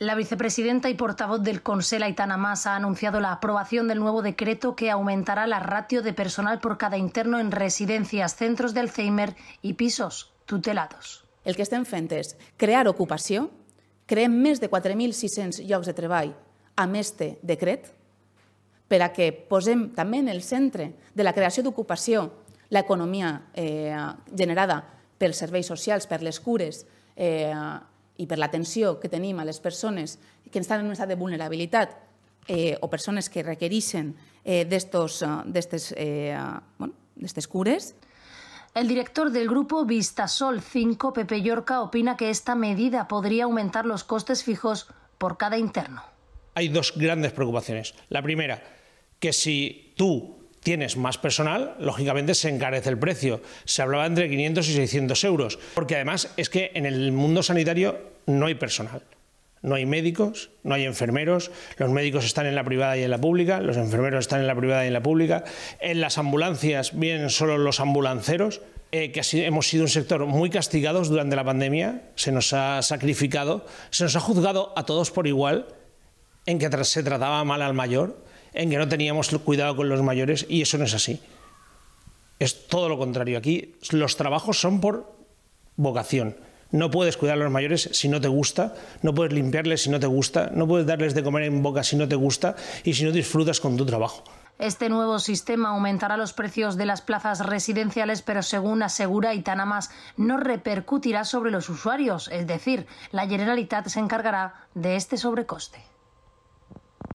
La vicepresidenta y portavoz del Consell, Aitana Mas, ha anunciado la aprobación del nuevo decreto que aumentará la ratio de personal por cada interno en residencias, centros de Alzheimer y pisos tutelados. El que está fentes, es crear ocupación, creen más de 4.600 jobs de trabajo a este decret, para que posem también el centro de la creación de ocupación la economía eh, generada por serveis socials, per les cures, eh, y por la atención que tenim a personas personas que están en un estat de vulnerabilidad eh, o personas que requereixen eh, de estos eh, cures. El director del grupo Vistasol 5, Pepe Yorca, opina que esta medida podría aumentar los costes fijos por cada interno. Hay dos grandes preocupaciones. La primera, que si tú tienes más personal, lógicamente se encarece el precio. Se hablaba entre 500 y 600 euros, porque además es que en el mundo sanitario no hay personal. No hay médicos, no hay enfermeros, los médicos están en la privada y en la pública, los enfermeros están en la privada y en la pública, en las ambulancias vienen solo los ambulanceros, eh, que hemos sido un sector muy castigados durante la pandemia, se nos ha sacrificado, se nos ha juzgado a todos por igual en que se trataba mal al mayor, en que no teníamos cuidado con los mayores y eso no es así. Es todo lo contrario. Aquí los trabajos son por vocación. No puedes cuidar a los mayores si no te gusta, no puedes limpiarles si no te gusta, no puedes darles de comer en boca si no te gusta y si no disfrutas con tu trabajo. Este nuevo sistema aumentará los precios de las plazas residenciales, pero según asegura Itana Más, no repercutirá sobre los usuarios, es decir, la Generalitat se encargará de este sobrecoste.